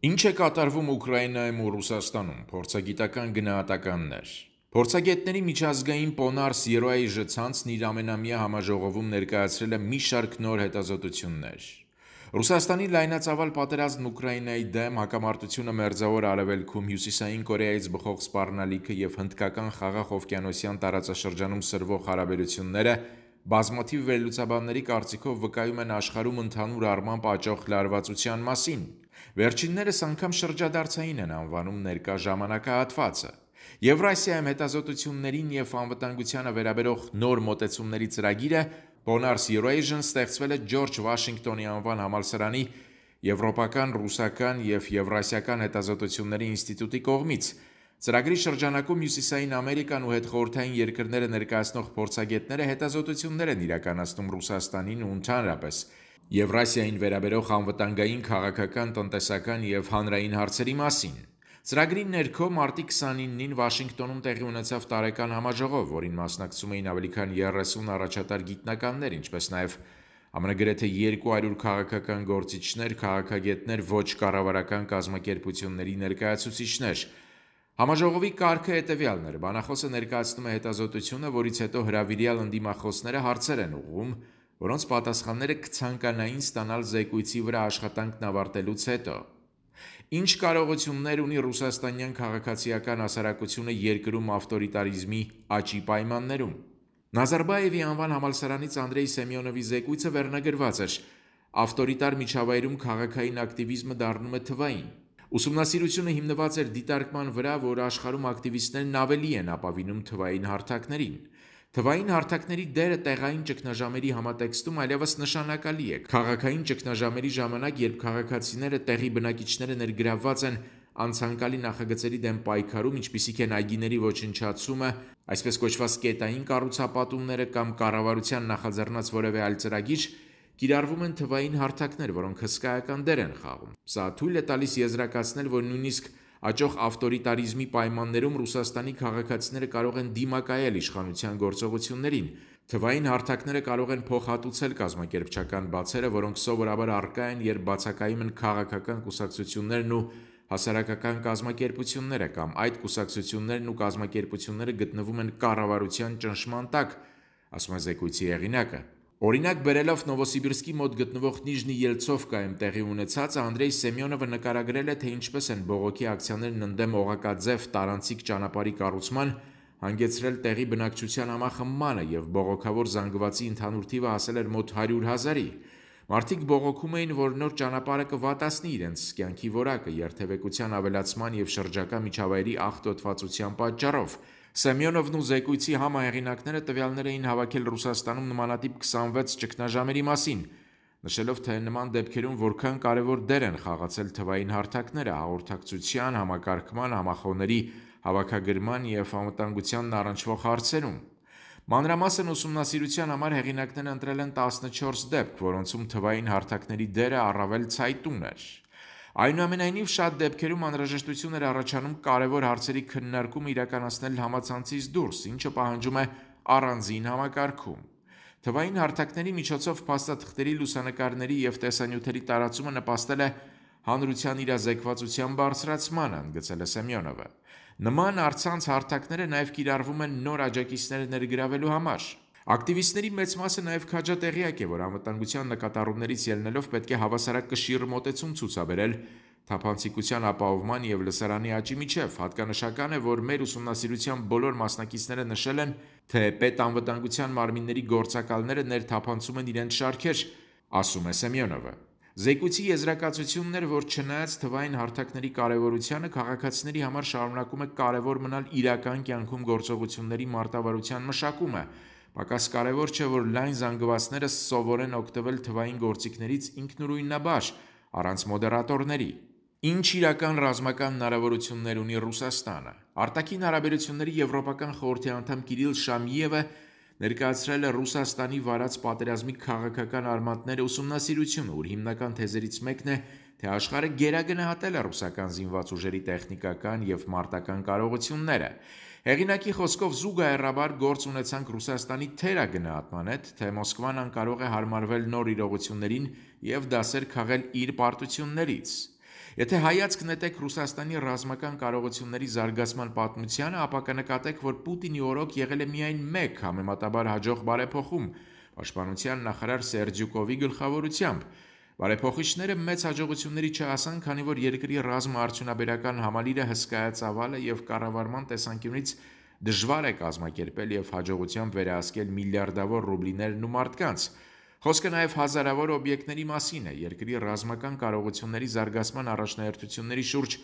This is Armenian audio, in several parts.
Ինչ է կատարվում Ուկրաինայում ու Ռուսաստանում։ Փորձագիտական գնահատականներ։ Փորձագետների միջազգային պոնարս Երոյա Իժցանցն իր ամենամյա համաժողովում ներկայացրել է մի շարք նոր հետազոտություններ։ Ռուսաստանի լայնածավալ պատերազմն Ուկրաինայի դեմ, հակամարտությունը Մերձավոր Արևելքում, Հյուսիսային Կորեայից բխող սպառնալիքը եւ Հնդկական խաղաղ օվկիանոսյան տարածաշրջանում սրվող հարաբերությունները բազմաթիվ վերլուծաբանների կարծիքով վկայում են աշխարհում ընդհանուր առմամբ աճող լարվածության մասին։ Վերջիններս անգամ շրջադարձային են անվանում ներկա ժամանակահատվածը։ Եվրասիայում հետազոտություններին և անվտանգությանը վերաբերող նոր մոտեցումների ծրագիրը Bonars Eurasia-ն ստեղծվել է Ջորջ Վաշինգտոնի անվան համալսարանի Եվրոպական, ռուսական և եվրասիական հետազոտությունների ինստիտուտի կողմից Ծրագրի շրջանակում Հյուսիսային Ամերիկան ու հետխորհրդային երկրները ներկայացնող փորձագետները հետազոտություններ են իրականացնում Ռուսաստանին ու ընդհանրապես Եվրասիային վերաբերող անվտանգային, քաղաքական, տնտեսական եւ հանրային հարցերի մասին։ Ծրագրի ներքո մարտի 29-ին Վաշինգտոնում տեղի ունեցավ տարեկան համաժողով, որին մասնակցում էին ավելի քան 30 առաջատար գիտնականներ, ինչպես նաև ԱՄՆ գրեթե 200 քաղաքական գործիչներ, քաղաքագետներ, ոչ կառավարական կազմակերպությունների ներկայացուցիչներ, Համաժողովի կարգը հետևյալն էր։ Բանախոսը ներկայացնում է հետազոտությունը, որից հետո հրավիրյալ ընդդիմախոսները հարցեր են ուղղում, որոնց պատասխանները կցանկանային ստանալ զեկույցի վրա աշխատանքն ավարտելուց հետո։ Ինչ կարողություններ ունի ռուսաստանյան քաղաքացիական հասարակությունը երկրում ավտորիտարիզմի աճի պայմաններում։ Նազարբաևի անվան համալսարանից Անդրեյ Սեմյոնովի զեկույցը վերնագրված էր. «Ավտորիտար միջավայրում քաղաքային ակտիվիզմը դառնում է թվային»։ Ուսումնասիրությունը հիմնված էր դիտարկման վրա, որ աշխարհում ակտիվիստներն ավելի են ապավինում թվային հարթակներին։ Թվային հարթակների դերը տեղային ճգնաժամերի համատեքստում այլևս նշանակալի է։ Քաղաքային ճգնաժամերի ժամանակ, երբ քաղաքացիները տեղի բնակիչները ներգրավված են անցանկալի նախագծերի դեմ պայքարում, ինչպիսիք են այգիների ոչնչացումը, այսպես կոչված կետային կառուցապատումները կամ կառավարության նախաձեռնած որևէ այլ ծրագիր, կիրառվում են թվային հարթակներ, որոնք հսկայական դեր են խաղում։ Սա թույլ է տալիս եզրակացնել, որ նույնիսկ աճող ավտորիտարիզմի պայմաններում Ռուսաստանի քաղաքացիները կարող են դիմակայել իշխանության գործողություններին։ Թվային հարթակները կարող են փոխհատուցել կազմակերպչական բացերը, որոնք սովորաբար առկա են, երբ բացակայում են քաղաքական կուսակցություններն ու հասարակական կազմակերպությունները կամ այդ կուսակցություններն ու կազմակերպությունները գտնվում են կառավարության ճնշման տակ, ասում է զեկույցի հեղինակը։ Օրինակ բերելով Նովոսիբիրսկի մոտ գտնվող Նիժնի Ելցովկայում տեղի ունեցածը Անդրեյ Սեմյոնովը նկարագրել է, թե ինչպես են բողոքի ակցիաներն ընդդեմ Օղակաձև տարանցիկ ճանապարհի կառուցման հանգեցրել տեղի բնակչության ամախմմանը եւ բողոքավոր զանգվածի ընդհանուր թիվը հասել էր մոտ 100 հազարի։ Մարդիկ բողոքում էին, որ նոր ճանապարհը կվատացնի իրենց կյանքի որակը երթևեկության ավելացման եւ շրջակա միջավայրի աղտոտվածության պատճառով։ Սեմյոնովն ու զեկույցի համահեղինակները տվյալներ էին հավաքել Ռուսաստանում նմանատիպ 26 ճգնաժամերի մասին, նշելով, թե նման դեպքերում որքան կարևոր դեր են խաղացել թվային հարթակները հաղորդակցության, համակարգման, համախոհների հավաքագրման և անվտանգությանն առնչվող հարցերում։ Մանրամասն ուսումնասիրության համար հեղինակները ընտրել են 14 դեպք, որոնցում թվային հարթակների դերը առավել ցայտուն էր։ Այնուամենայնիվ շատ դեպքերում անհրաժեշտություն էր առաջանում կարևոր հարցերի քննարկումը իրականացնել համացանցից դուրս, ինչը պահանջում է առանձին համակարգում։ Թվային հարթակների միջոցով փաստաթղթերի լուսանկարների եւ տեսանյութերի տարածումը նպաստել է հանրության իրազեկվածության բարձրացմանը, ընդգծել է Սեմյոնովը։ Նման արցանց հարթակները նաև կիրառվում են նոր աջակիցները ներգրավելու համար։ Ակտիվիստների մեծ մասը նաև քաջատեղյակ է, որ անվտանգության նկատառումներից ելնելով պետք է հավասարակշիռ մոտեցում ցուցաբերել թափանցիկության ապահովման եւ լսարանի աճի միջև։ Հատկանշական է, որ մեր ուսումնասիրության բոլոր մասնակիցները նշել են, թե պետանվտանգության մարմինների գործակալները ներթափանցում են իրենց շարքեր, ասում է Սեմյոնովը։ Զեկույցի եզրակացությունն էր, որ չնայած թվային հարթակների կարևորությանը քաղաքացիների համար շարունակում է կարևոր մնալ իրական կյանքում գործողությունների մարտավարության մշակումը, Պակաս կարևոր չէ, որ լայն զանգվածները սովոր են օգտվել թվային գործիքներից ինքնուրույնաբար, առանց մոդերատորների։ Ինչ իրական ռազմական հնարավորություններ ունի Ռուսաստանը։ Արտաքին հարաբերությունների Եվրոպական խորհրդի անդամ Կիրիլ Շամիևը ներկայացրել է Ռուսաստանի վարած պատերազմի քաղաքական արմատները ուսումնասիրությունը, որ հիմնական թեզերից մեկն է թե աշխարհը գերագնահատել է ռուսական զինված ուժերի տեխնիկական եւ մարտական կարողությունները։ Հեղինակի խոսքով զուգահեռաբար գործ ունեցանք Ռուսաստանի թերագնահատման հետ, թե Մոսկվան անկարող է հարմարվել նոր իրողություններին եւ դասեր քաղել իր պարտություններից։ Եթե հայացք նետեք Ռուսաստանի ռազմական կարողությունների զարգացման պատմությանը, ապա կնկատեք, որ Պուտինի օրոք եղել է միայն մեկ համեմատաբար հաջող բարեփոխում՝ պաշտպանության նախարար Սերջյուկովի գլխավորությամբ, Բարեփոխիչները մեծ հաջողությունների չհասան, քանի որ երկրի ռազմաարդյունաբերական համալիրը հսկայածավալ է եւ կառավարման տեսանկյունից դժվար է կազմակերպել եւ հաջողությամբ վերահսկել միլիարդավոր ռուբլիներն ու մարդկանց։ Խոսքը նաև հազարավոր օբյեկտների մասին է, երկրի ռազմական կարողությունների զարգացման առաջնահերթությունների շուրջ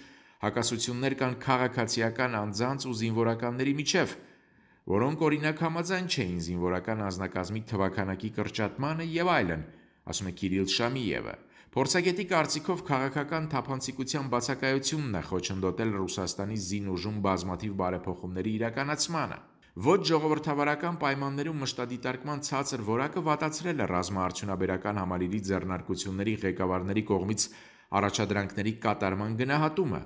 հակասություններ կան քաղաքացիական անձանց ու զինվորականների միջև, որոնք օրինակ համաձայն չէին զինվորական անձնակազմի թվականակի կրճատմանը եւ այլն ասում է Կիրիլ Շամիևը։ Փորձագետի կարծիքով քաղաքական թափանցիկության բացակայությունն է խոչընդոտել Ռուսաստանի զինուժում բազմաթիվ բարեփոխումների իրականացմանը։ Ոչ ժողովրդավարական պայմաններում մշտադիտարկման ցածր որակը վատացրել է ռազմաարդյունաբերական համալիրի ձեռնարկությունների ղեկավարների կողմից առաջադրանքների կատարման գնահատումը։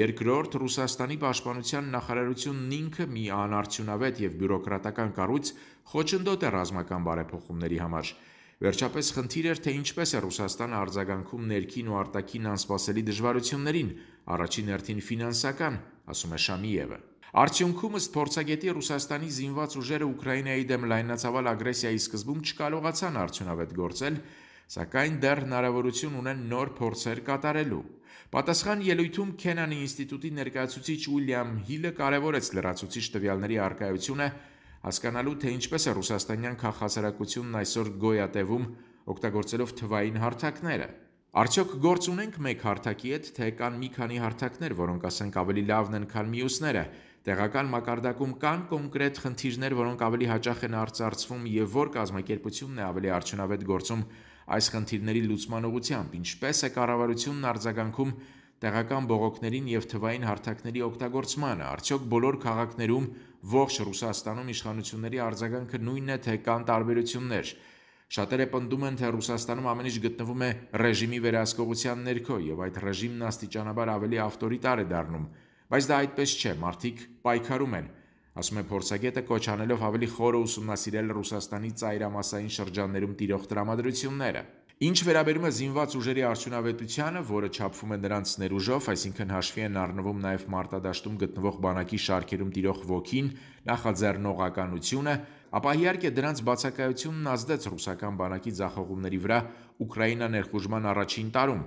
Երկրորդ Ռուսաստանի պաշտպանության նախարարությունն ինքը մի անարդյունավետ եւ բյուրոկրատական կառույց խոչընդոտ է ռազմական բարեփոխումների համար։ Վերջապես խնդիր էր, թե ինչպես է Ռուսաստանը արձագանքում ներքին ու արտաքին անսպասելի դժվարություններին, առաջին հերթին ֆինանսական, ասում է Շամիևը։ Արդյունքում ըստ փորձագետի Ռուսաստանի զինված ուժերը Ուկրաինայի դեմ լայնացավալ ագրեսիայի սկզբում չկարողացան արդյունավետ գործել, սակայն դեռ հնարավորություն ունեն նոր փորձեր կատարելու։ Պատասխան ելույթում Քենանի ինստիտուտի ներկայացուցիչ Ուիլյամ Հիլը կարևորեց լրացուցիչ տվյալների արկայությունը հասկանալու թե ինչպես է ռուսաստանյան քաղաքացիությունն այսօր գոյատևում օգտագործելով թվային հարթակները։ Արդյոք գործ ունենք մեկ հարթակի հետ, թե կան մի քանի հարթակներ, որոնք ասենք ավելի լավն են, քան մյուսները։ Տեղական մակարդակում կան կոնկրետ խնդիրներ, որոնք ավելի հաճախ են արծարծվում եւ որ կազմակերպությունն է ավելի արդյունավետ գործում այս խնդիրների լուծման ուղղությամբ, ինչպես է կառավարությունն արձագանքում տեղական բողոքներին եւ թվային հարթակների օգտագործմանը։ Արդյոք բոլոր քաղաքներում ողջ Ռուսաստանում իշխանությունների արձագանքը նույնն է, թե կան տարբերություններ։ Շատերը պնդում են, թե Ռուսաստանում ամեն ինչ գտնվում է ռեժիմի վերահսկողության ներքո եւ այդ ռեժիմն աստիճանաբար ավելի ավտորիտար է դառնում, բայց դա այդպես չէ, մարդիկ պայքարում են։ Ասում է փորձագետը կոչանելով ավելի խորը ուսումնասիրել Ռուսաստանի ծայրամասային շրջաններում տիրող դրամատրությունները։ Ինչ վերաբերում է զինված ուժերի արդյունավետությանը, որը չափվում է նրանց ներուժով, այսինքն հաշվի են առնվում նաև մարտադաշտում գտնվող բանակի շարքերում տիրող ոգին, նախաձեռնողականությունը, ապա իհարկե դրանց բացակայությունն ազդեց ռուսական բանակի ձախողումների վրա Ուկրաինա ներխուժման առաջին տարում։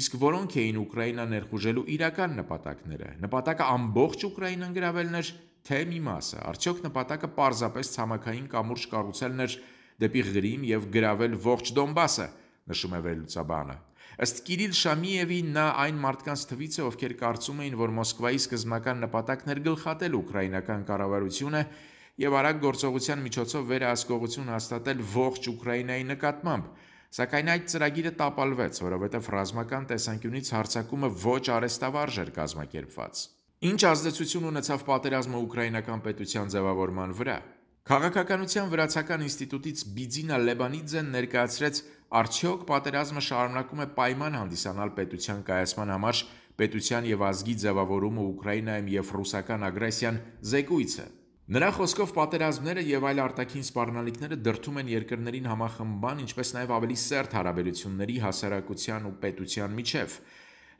Իսկ որոնք էին Ուկրաինա ներխուժելու իրական նպատակները։ Նպատակը ամբողջ Ուկրաինան գրավելն էր, թե մի մասը։ Արդյոք նպատակը պարզապես ցամաքային կամուրջ կառուցելն էր դեպի Ղրիմ եւ գրավել ողջ Դոնբասը նշում է վերլուծաբանը։ Ըստ Կիրիլ Շամիևի նա այն մարդկանց թվից է, ովքեր կարծում էին, որ Մոսկվայի սկզբնական նպատակն էր գլխատել ուկրաինական կառավարությունը եւ արագ գործողության միջոցով վերահսկողություն հաստատել ողջ Ուկրաինայի նկատմամբ, Սակայն այդ ծրագիրը տապալվեց, որովհետև ռազմական տեսանկյունից հարցակումը ոչ արեստավարժ էր կազմակերպված։ Ինչ ազդեցություն ունեցավ պատերազմը ուկրաինական պետության ձևավորման վրա։ Քաղաքականության վրացական ինստիտուտից Բիզինա Լեբանիձեն ներկայացրեց արդյոք պատերազմը շարունակում է պայման հանդիսանալ պետության կայացման համար պետության եւ ազգի ձևավորումը Ուկրաինայում եւ ռուսական ագրեսիան զեկույցը։ Նրա խոսքով պատերազմները եւ այլ արտաքին սպառնալիքները դրթում են երկրներին համախմբան, ինչպես նաեւ ավելի սերտ հարաբերությունների հասարակության ու պետության միջև։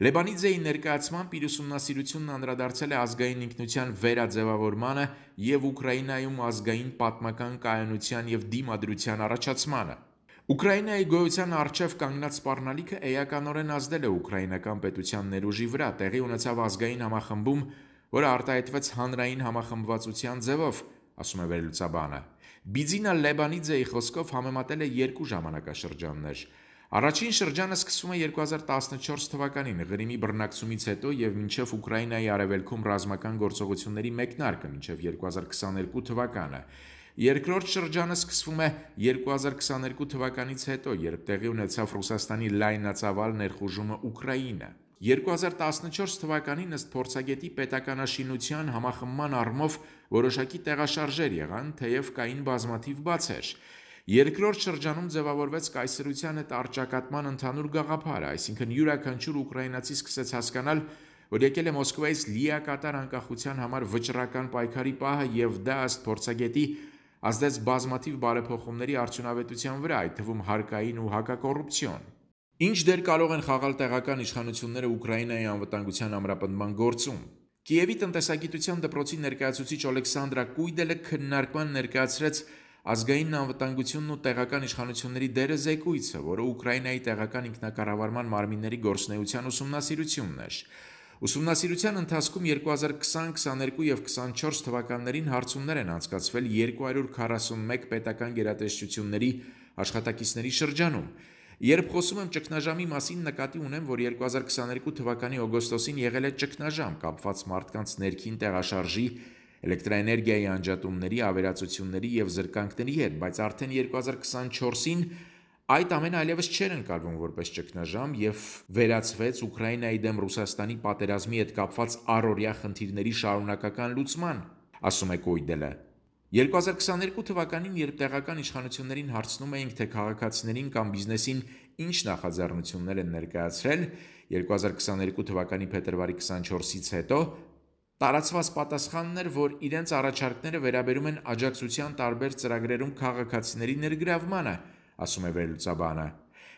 Լեբանիձեի ներկայացմամբ իր ուսումնասիրությունն անդրադարձել է ազգային ինքնության վերաձևավորմանը եւ Ուկրաինայում ազգային պատմական կայունության եւ դիմադրության առաջացմանը։ Ուկրաինայի գոյության արչև կանգնած սպառնալիքը էականորեն ազդել է ուկրաինական պետության ներուժի վրա, տեղի ունեցավ ազգային համախմբում, որը արտահայտվեց հանրային համախմբվածության ձևով, ասում է վերլուծաբանը։ Բիզինա Լեբանիձեի խոսքով համեմատել է երկու ժամանակաշրջաններ։ Առաջին շրջանը սկսվում է 2014 թվականին Ղրիմի բռնակցումից հետո եւ մինչեւ Ուկրաինայի արևելքում ռազմական գործողությունների մեկնարկը մինչեւ 2022 թվականը։ Երկրորդ շրջանը սկսվում է 2022 թվականից հետո, երբ տեղի ունեցավ Ռուսաստանի լայնածավալ ներխուժումը Ուկրաինա։ 2014 թվականին ըստ փորձագետի պետականաշինության համախմբման առումով որոշակի տեղաշարժեր եղան, թեև կային բազմաթիվ բացեր։ Երկրորդ շրջանում ձևավորվեց կայսրության հետ արճակատման ընդհանուր գաղափարը, այսինքն յուրաքանչյուր ուկրաինացի սկսեց հասկանալ, որ եկել է Մոսկվայից լիակատար անկախության համար վճռական պայքարի պահը եւ դա ըստ փորձագետի ազդեց բազմաթիվ բարեփոխումների արդյունավետության վրա, այդ թվում հարկային ու հակակոռուպցիոն։ Ինչ դեր կարող են խաղալ տեղական իշխանությունները Ուկրաինայի անվտանգության ամրապնդման գործում։ Կիևի տնտեսագիտության դպրոցի ներկայացուցիչ Օլեքսանդրա Կույդելը քննարկման ներկայացրեց ազգային անվտանգությունն ու տեղական իշխանությունների դերը զեկույցը, որը Ուկրաինայի տեղական ինքնակառավարման մարմինների գործնեության ուսումնասիրությունն էր։ Ուսումնասիրության ընթացքում 2020-22 եւ 24 թվականներին հարցումներ են անցկացվել 241 պետական գերատեսչությունների աշխատակիցների շրջանում։ Երբ խոսում եմ ճգնաժամի մասին, նկատի ունեմ, որ 2022 թվականի օգոստոսին եղել է ճգնաժամ կապված մարդկանց ներքին տեղաշարժի էլեկտրաէներգիայի անջատումների, ավերածությունների եւ զրկանքների հետ, բայց արդեն 2024-ին Այդ ամենը այլևս չէր ընկալվում որպես ճգնաժամ եւ վերածվեց Ուկրաինայի դեմ Ռուսաստանի պատերազմի հետ կապված առօրյա խնդիրների շարունակական լուծման, ասում է Կոյդելը։ 2022 թվականին, երբ տեղական իշխանություններին հարցնում էինք, թե քաղաքացիներին կամ բիզնեսին ինչ նախաձեռնություններ են ներկայացրել 2022 թվականի փետրվարի 24-ից հետո, Տարածված պատասխանն էր, որ իրենց առաջարկները վերաբերում են աջակցության տարբեր ծրագրերում քաղաքացիների ներգրավմանը, ասում է վերլուծաբանը։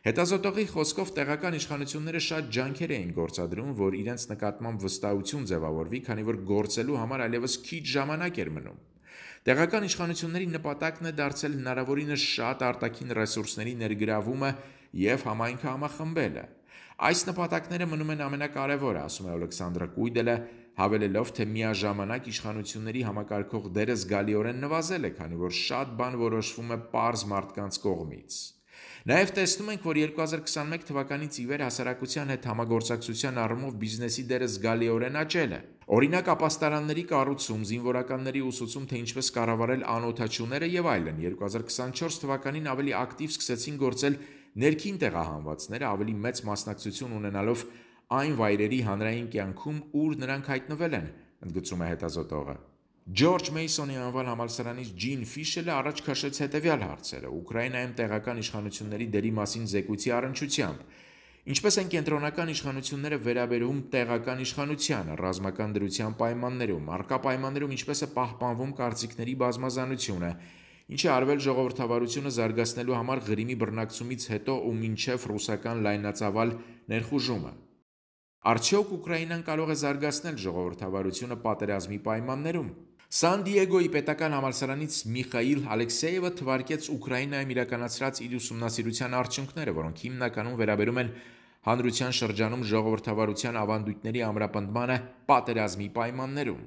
Հետազոտողի խոսքով տեղական իշխանությունները շատ ջանքեր էին գործադրում, որ իրենց նկատմամբ վստահություն ձևավորվի, քանի որ գործելու համար այլևս քիչ ժամանակ էր մնում։ Տեղական իշխանությունների նպատակն է դարձել հնարավորինս շատ արտաքին ռեսուրսների ներգրավումը եւ համայնքը համախմբելը։ Այս նպատակները մնում են ամենակարևորը, ասում է Օլեքսանդր Կույդելը, հավելելով, թե միաժամանակ իշխանությունների համակարգող դերը զգալիորեն նվազել է, քանի որ շատ բան որոշվում է པարզ մարդկանց կողմից։ Նաև տեսնում ենք, որ 2021 թվականից ի վեր հասարակության հետ համագործակցության առումով բիզնեսի դերը զգալիորեն աճել է։ Օրինակ, ապաստարանների կառուցում, զինվորականների ուսուցում, թե ինչպես կառավարել անօթաչուները եւ այլն 2024 թվականին ավելի ակտիվ սկսեցին գործել ներքին տեղահանվածները, ավելի մեծ մասնակցություն ունենալով այն վայրերի հանրային կյանքում, ուր նրանք հայտնվել են, ընդգծում է հետազոտողը։ Ջորջ Մեյսոնի անվան համալսարանից Ջին Ֆիշելը առաջ քաշեց հետևյալ հարցերը՝ Ուկրաինայում տեղական իշխանությունների դերի մասին զեկույցի առնչությամբ։ Ինչպես են կենտրոնական իշխանությունները վերաբերում տեղական իշխանությանը, ռազմական դրության պայմաններում, արկա պայմաններում ինչպես է պահպանվում կարծիքների բազմազանությունը, ինչը արվել ժողովրդավարությունը զարգացնելու համար Ղրիմի բռնակցումից հետո ու մինչև ռուսական լայնածավալ ներխուժումը։ Արդյոք Ուկրաինան կարող է զարգացնել ժողովրդավարությունը պատերազմի պայմաններում։ Սան Դիեգոյի պետական համալսարանից Միխայիլ Ալեքսեևը թվարկեց Ուկրաինայում իրականացրած իր ուսումնասիրության արդյունքները, որոնք հիմնականում վերաբերում են հանրության շրջանում ժողովրդավարության ավանդույթների ամրապնդմանը պատերազմի պայմաններում։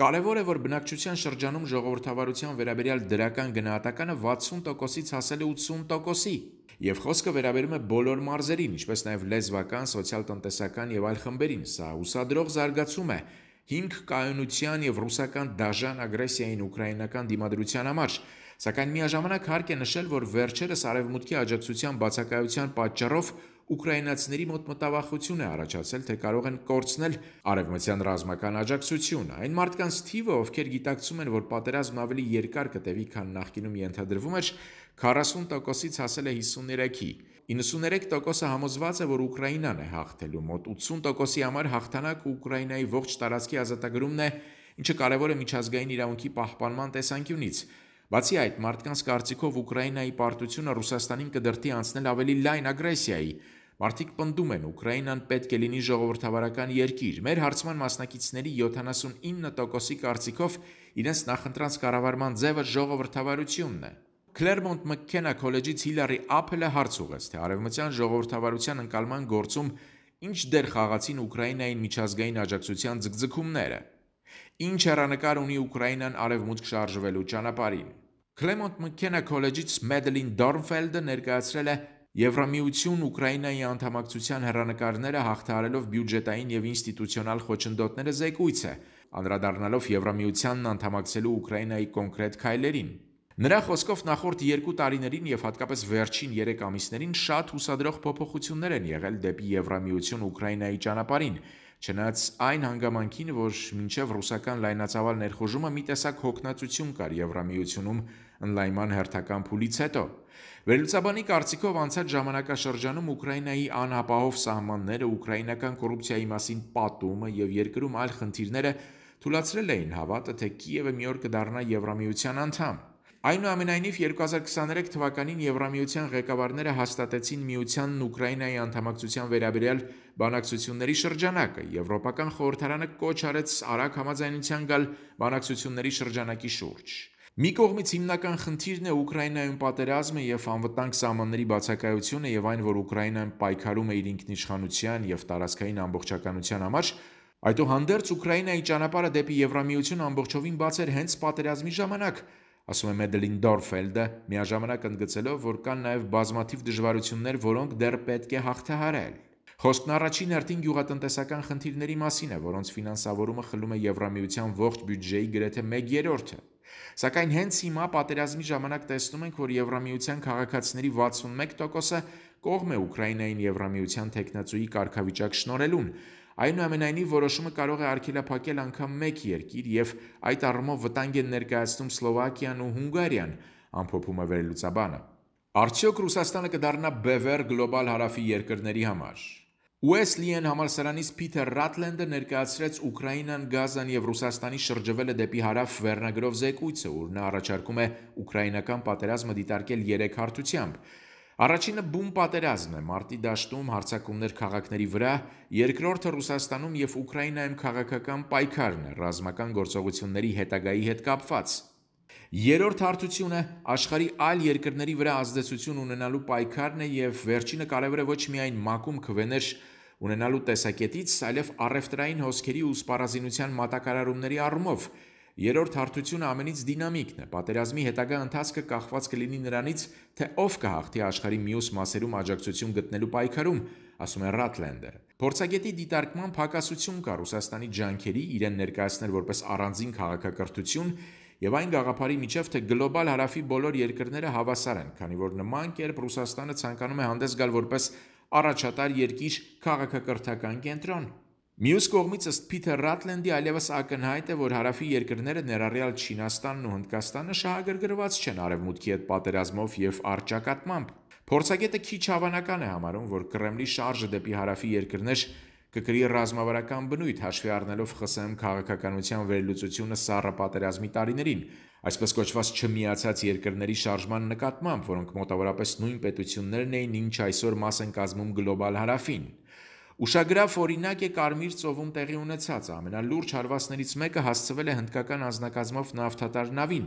Կարևոր է, որ բնակչության շրջանում ժողովրդավարության վերաբերյալ դրական գնահատականը 60%-ից հասել է 80%-ի, եւ խոսքը վերաբերում է բոլոր մարզերին, ինչպես նաեւ լեզվական, սոցիալ-տնտեսական եւ այլ խմբերին։ Սա ուսադրող զարգացում է հիմք կայունության եւ ռուսական դաժան ագրեսիային ուկրաինական դիմադրության համար։ Սակայն միաժամանակ հարկ է նշել, որ վերջերս արևմուտքի աջակցության բացակայության պատճառով ուկրաինացիների մոտ մտավախություն է առաջացել, թե կարող են կորցնել արևմտյան ռազմական աջակցությունը։ Այն մարդկանց թիվը, ովքեր գիտակցում են, որ պատերազմն ավելի երկար կտևի, քան նախկինում ենթադրվում էր, 40%-ից հասել է 53-ի։ 93%-ը համոզված է, որ Ուկրաինան է հաղթելու, մոտ 80%-ի համար հաղթանակը Ուկրաինայի ողջ տարածքի ազատագրումն է, ինչը կարևոր է միջազգային իրավունքի պահպանման տեսանկյունից։ Բացի այդ, մարդկանց կարծիքով Ուկրաինայի պարտությունը Ռուսաստանին կդրտի անցնել ավելի լայն ագրեսիայի, Մարդիկ պնդում են, Ուկրաինան պետք է լինի ժողովրդավարական երկիր։ Մեր հարցման մասնակիցների 79%-ի կարծիքով իրենց նախընտրած կառավարման ձևը ժողովրդավարությունն է։ Claremont McKenna College-ից Hillary Apple-ը հարց ուղեց, թե արևմտյան ժողովրդավարության ընկալման գործում ինչ դեր խաղացին Ուկրաինային միջազգային աջակցության ձգձգումները։ Ինչ հեռանկար ունի Ուկրաինան արևմուտք շարժվելու ճանապարհին։ Claremont McKenna College-ից Madeline Dornfeld-ը ներկայացրել է Եվրամիություն Ուկրաինայի անդամակցության հեռանկարները հաղթահարելով բյուջետային եւ ինստիտուցիոնալ խոչընդոտները զեկույց է, անդրադառնալով Եվրամիությանն անդամակցելու Ուկրաինայի կոնկրետ քայլերին։ Նրա խոսքով նախորդ 2 տարիներին եւ հատկապես վերջին 3 ամիսներին շատ հուսադրող փոփոխություններ են եղել դեպի Եվրամիություն Ուկրաինայի ճանապարհին, չնայած այն հանգամանքին, որ մինչև ռուսական լայնածավալ ներխուժումը մի տեսակ հոգնածություն կար Եվրամիությունում ընդլայնման հերթական փուլից հետո։ Վերլուծաբանի կարծիքով անցած ժամանակաշրջանում Ուկրաինայի անապահով սահմանները, ուկրաինական կոռուպցիայի մասին պատումը եւ երկրում այլ խնդիրները թույլատրել էին հավատը, թե Կիևը մի օր կդառնա Եվրամիության անդամ։ Այնուամենայնիվ 2023 թվականին Եվրամիության ղեկավարները հաստատեցին միությանն Ուկրաինայի անդամակցության վերաբերյալ բանակցությունների շրջանակը։ Եվրոպական խորհրդարանը կոչ արեց արագ համաձայնության գալ բանակցությունների շրջանակի շուրջ։ Մի կողմից հիմնական խնդիրն է Ուկրաինայում պատերազմը եւ անվտանգ սահմանների բացակայությունը եւ այն, որ Ուկրաինան պայքարում է իր ինքնիշխանության եւ տարածքային ամբողջականության համար, այդուհանդերձ Ուկրաինայի ճանապարհը դեպի Եվրամիություն ամբողջովին բաց էր հենց պատերազմի ժամանակ, ասում է Մեդելին Դորֆելդը, միաժամանակ ընդգծելով, որ կան նաեւ բազմաթիվ դժվարություններ, որոնք դեռ պետք է հաղթահարել։ Խոսքն առաջին հերթին գյուղատնտեսական խնդիրների մասին է, որոնց ֆինանսավորումը խլում է Եվրամիության ողջ բյուջեի գրեթե 1/3-ը։ Սակայն հենց հիմա պատերազմի ժամանակ տեսնում ենք, որ Եվրամիության քաղաքացիների 61%-ը կողմ է Ուկրաինային Եվրամիության տեխնացուի կարգավիճակ շնորելուն։ Այնուամենայնիվ որոշումը կարող է արգելափակել անգամ մեկ երկիր եւ այդ առումով վտանգ են ներկայացնում Սլովակիան ու Հունգարիան, ամփոփում է վերլուծաբանը։ Արդյոք Ռուսաստանը կդառնա բևեռ գլոբալ հարավի երկրների համար։ Ուեսլիեն համալսարանից Փիթեր Ռատլենդը ներկայացրեց Ուկրաինան Գազան եւ Ռուսաստանի շրջվելը դեպի հարավ վերնագրով զեկույցը, որ նա առաջարկում է ուկրաինական պատերազմը դիտարկել 3 հարթությամբ։ Առաջինը բում պատերազմն է մարտի դաշտում հարցակումներ քաղաքների վրա, երկրորդը Ռուսաստանում եւ Ուկրաինայում քաղաքական պայքարն է ռազմական գործողությունների հետագայի հետ կապված։ Երրորդ հարթությունը աշխարի այլ երկրների վրա ազդեցություն ունենալու պայքարն է եւ վերջինը կարևոր է ոչ միայն մակում քվեներ ունենալու տեսակետից, այլև առևտրային հոսքերի ու սպառազինության մատակարարումների առումով։ Երրորդ հարթությունը ամենից դինամիկն է։ Պատերազմի հետագա ընթացքը կախված կլինի նրանից, թե ով կհաղթի աշխարի մյուս մասերում աջակցություն գտնելու պայքարում, ասում է Ռատլենդը։ Փորձագետի դիտարկման փակասություն կա Ռուսաստանի ջանքերի իրեն ներկայացնել որպես առանձին քաղաքակրթություն եւ այն գաղափարի միջև, թե գլոբալ հարավի բոլոր երկրները հավասար են, քանի որ նման կերպ Ռուսաստանը ցանկանում է հանդես գալ որպես առաջատար երկիր քաղաքակրթական կենտրոն։ Մյուս կողմից ըստ Փիթեր Ռատլենդի այլևս ակնհայտ է, որ հարավի երկրները ներառյալ Չինաստանն ու Հնդկաստանը շահագրգռված չեն արևմուտքի հետ պատերազմով եւ արճակատմամբ։ Փորձագետը քիչ հավանական է համարում, որ Կրեմլի շարժը դեպի հարավի երկրներ կգրի ռազմավարական բնույթ հաշվի առնելով ԽՍՀՄ քաղաքականության վերլուծությունը սառը պատերազմի տարիներին, այսպես կոչված չմիացած երկրների շարժման նկատմամբ, որոնք մոտավորապես նույն պետություններն էին, ինչ այսօր մաս են կազմում գլոբալ հարավին։ Ուշագրավ օրինակ է Կարմիր ծովում տեղի ունեցածը։ Ամենալուրջ հարվածներից մեկը հասցվել է հնդկական անձնակազմով նավթատար նավին,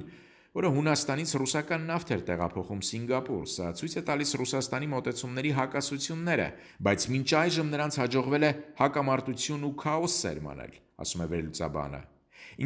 որը Հունաստանից ռուսական նավթ էր տեղափոխում Սինգապուր։ Սա ցույց է տալիս Ռուսաստանի մոտեցումների հակասությունները, բայց մինչ այժմ նրանց հաջողվել է հակամարտություն ու քաոս սերմանել, ասում է վերլուծաբանը։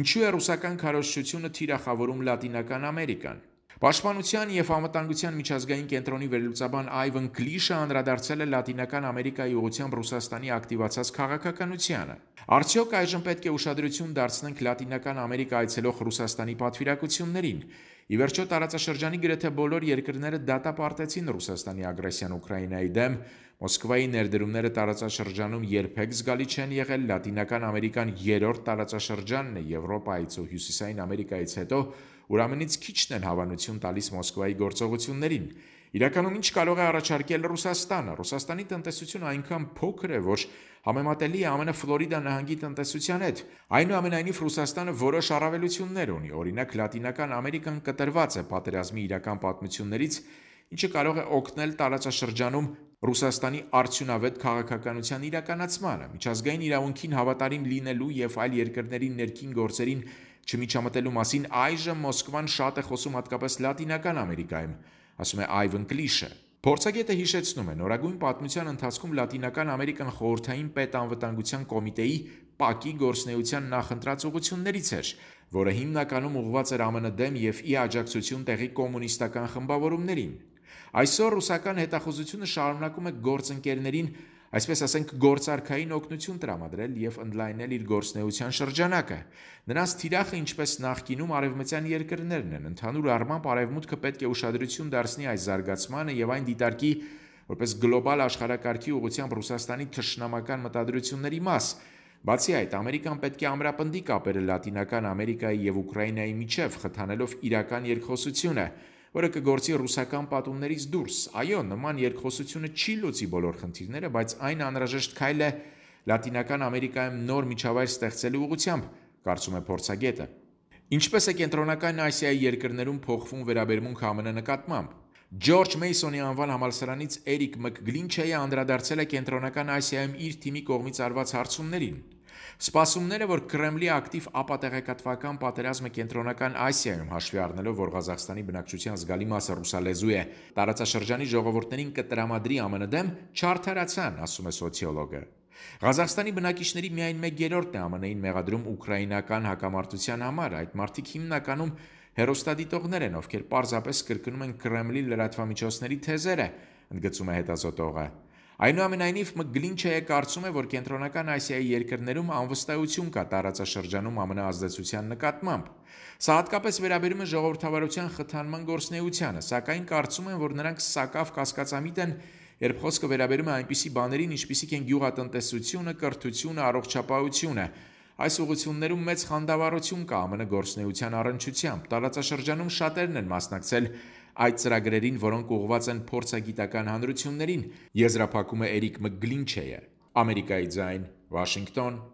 Ինչու է ռուսական քարոշչությունը թիրախավորում Լատինական Ամերիկան։ Պաշտպանության եւ համատանգության միջազգային կենտրոնի վերլուծաբան Այվան Գլիշը անդրադարձել է Լատինական Ամերիկայի ուղությամբ Ռուսաստանի ակտիվացած քաղաքականությանը։ Արդյոք այժմ պետք է ուշադրություն դարձնենք Լատինական Ամերիկա այցելող Ռուսաստանի պատվիրակություններին։ Ի վերջո տարածաշրջանի գրեթե բոլոր երկրները դատապարտեցին Ռուսաստանի ագրեսիան Ուկրաինայի դեմ։ Մոսկվայի ներդրումները տարածաշրջանում երբեք զգալի չեն եղել։ Լատինական Ամերիկան երրորդ տարածաշրջանն է Եվրոպայից ու Հյուսիսային Ամերիկայից հետո, որ ամենից քիչն են հավանություն տալիս Մոսկվայի գործողություններին։ Իրականում ինչ կարող է առաջարկել Ռուսաստանը։ Ռուսաստանի տնտեսությունը այնքան փոքր է, որ համեմատելի է ամենաֆլորիդա նահանգի տնտեսության հետ։ Այնուամենայնիվ Ռուսաստանը որոշ առավելություններ ունի։ Օրինակ Լատինական Ամերիկան կտրված է պատերազմի իրական պատմություններից, ինչը կարող է օգնել տարածաշրջանում Ռուսաստանի արդյունավետ քաղաքականության իրականացմանը, միջազգային իրավունքին հավատարիմ լինելու եւ այլ երկրների ներքին գործերին Չմիջամտելու մասին այժմ Մոսկվան շատ է խոսում հատկապես Լատինական Ամերիկայում, ասում է Այվեն Կլիշը։ Փորձագետը հիշեցնում է, նորագույն պատմության ընթացքում Լատինական Ամերիկան խորհրդային պետանվտանգության կոմիտեի ՊԱԿ-ի գործնեայության նախընտրած ուղություններից էր, որը հիմնականում ուղղված էր ԱՄՆ դեմ եւ ի աջակցություն տեղի կոմունիստական խմբավորումներին։ Այսօր ռուսական հետախուզությունը շարունակում է գործընկերներին այսպես ասենք գործարքային օգնություն տրամադրել եւ ընդլայնել իր գործնեության շրջանակը։ Նրանց թիրախը ինչպես նախկինում արևմտյան երկրներն են, ընդհանուր առմամբ արևմուտքը պետք է ուշադրություն դարձնի այս զարգացմանը եւ այն դիտարկի որպես գլոբալ աշխարհակարգի ուղղությամբ Ռուսաստանի թշնամական մտադրությունների մաս։ Բացի այդ, Ամերիկան պետք է ամրապնդի կապերը Լատինական Ամերիկայի եւ Ուկրաինայի միջև, խթանելով իրական երկխոսությունը որը կգործի ռուսական պատումներից դուրս։ Այո, նման երկխոսությունը չի լուծի բոլոր խնդիրները, բայց այն անհրաժեշտ քայլ է Լատինական Ամերիկայում նոր միջավայր ստեղծելու ուղղությամբ, կարծում է փորձագետը։ Ինչպես է կենտրոնական Ասիայի երկրներում փոխվում վերաբերմունքը ԱՄՆ նկատմամբ։ Ջորջ Մեյսոնի անվան համալսարանից Էրիկ Մկգլինչեյը անդրադարձել է կենտրոնական Ասիայում իր թիմի կողմից արված հարցումներին։ Սպասումները, որ Կրեմլի ակտիվ ապատեղեկատվական պատերազմը կենտրոնական Ասիայում հաշվի առնելով, որ Ղազախստանի բնակչության զգալի մասը ռուսալեզու է, տարածաշրջանի ժողովուրդներին կտրամադրի ԱՄՆ դեմ, չարթարացան, ասում է սոցիոլոգը։ Ղազախստանի բնակիչների միայն 1/3-ն է ԱՄՆ-ին մեղադրում ուկրաինական հակամարտության համար, այդ մարդիկ հիմնականում հերոստադիտողներ են, ովքեր պարզապես կրկնում են Կրեմլի լրատվամիջոցների թեզերը, ընդգծում է հետազոտողը։ Այնուամենայնիվ McGlinchey-ը կարծում է, որ Կենտրոնական Ասիայի երկրներում անվստահություն կա տարածաշրջանում ԱՄՆ ազդեցության նկատմամբ։ Սա հատկապես վերաբերում է ժողովրդավարության խթանման գործնեությանը, սակայն կարծում են, որ նրանք սակավ կասկածամիտ են, երբ խոսքը վերաբերում է այնպիսի բաներին, ինչպիսիք են գյուղատնտեսությունը, կրթությունը, առողջապահությունը։ Այս ուղություններում մեծ խանդավառություն կա ԱՄՆ գործնեության առնչությամբ։ Տարածաշրջանում շատերն են մասնակցել Այդ ծրագրերին, որոնք ուղղված են փորձագիտական հանրություններին, եզրափակում է Էրիկ Մգլինչեյը։ Ամերիկայի ձայն, Վաշինգտոն,